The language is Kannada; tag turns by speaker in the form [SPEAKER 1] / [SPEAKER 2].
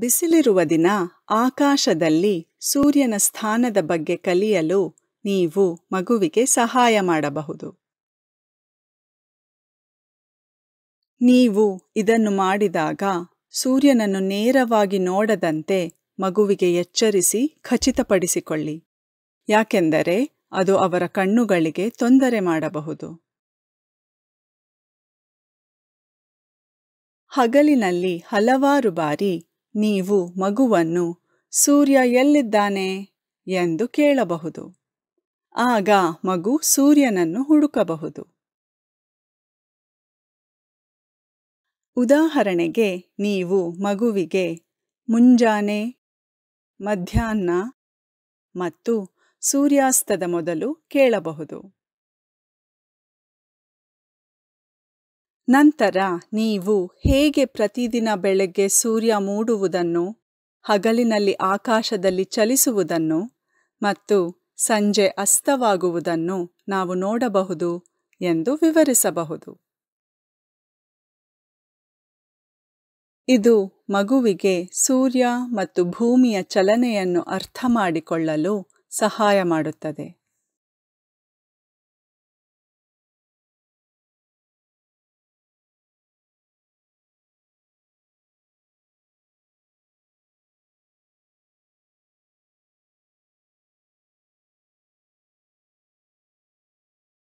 [SPEAKER 1] ಬಿಸಿಲಿರುವ ದಿನ ಆಕಾಶದಲ್ಲಿ ಸೂರ್ಯನ ಸ್ಥಾನದ ಬಗ್ಗೆ ಕಲಿಯಲು ನೀವು ಮಗುವಿಗೆ ಸಹಾಯ ಮಾಡಬಹುದು ನೀವು ಇದನ್ನು ಮಾಡಿದಾಗ ಸೂರ್ಯನನ್ನು ನೇರವಾಗಿ ನೋಡದಂತೆ ಮಗುವಿಗೆ ಎಚ್ಚರಿಸಿ ಖಚಿತಪಡಿಸಿಕೊಳ್ಳಿ ಯಾಕೆಂದರೆ ಅದು ಅವರ ಕಣ್ಣುಗಳಿಗೆ ತೊಂದರೆ ಮಾಡಬಹುದು ಹಗಲಿನಲ್ಲಿ ಹಲವಾರು ಬಾರಿ ನೀವು ಮಗುವನ್ನು ಸೂರ್ಯ ಎಲ್ಲಿದ್ದಾನೆ ಎಂದು ಕೇಳಬಹುದು ಆಗ ಮಗು ಸೂರ್ಯನನ್ನು ಹುಡುಕಬಹುದು ಉದಾಹರಣೆಗೆ ನೀವು ಮಗುವಿಗೆ ಮುಂಜಾನೆ ಮಧ್ಯಾಹ್ನ ಮತ್ತು ಸೂರ್ಯಾಸ್ತದ ಮೊದಲು ಕೇಳಬಹುದು ನಂತರ ನೀವು ಹೇಗೆ ಪ್ರತಿದಿನ ಬೆಳಗ್ಗೆ ಸೂರ್ಯ ಮೂಡುವುದನ್ನು ಹಗಲಿನಲ್ಲಿ ಆಕಾಶದಲ್ಲಿ ಚಲಿಸುವುದನ್ನು ಮತ್ತು ಸಂಜೆ ಅಸ್ತವಾಗುವುದನ್ನು ನಾವು ನೋಡಬಹುದು ಎಂದು ವಿವರಿಸಬಹುದು ಇದು ಮಗುವಿಗೆ ಸೂರ್ಯ ಮತ್ತು ಭೂಮಿಯ ಚಲನೆಯನ್ನು ಅರ್ಥ ಮಾಡಿಕೊಳ್ಳಲು ಸಹಾಯ ಮಾಡುತ್ತದೆ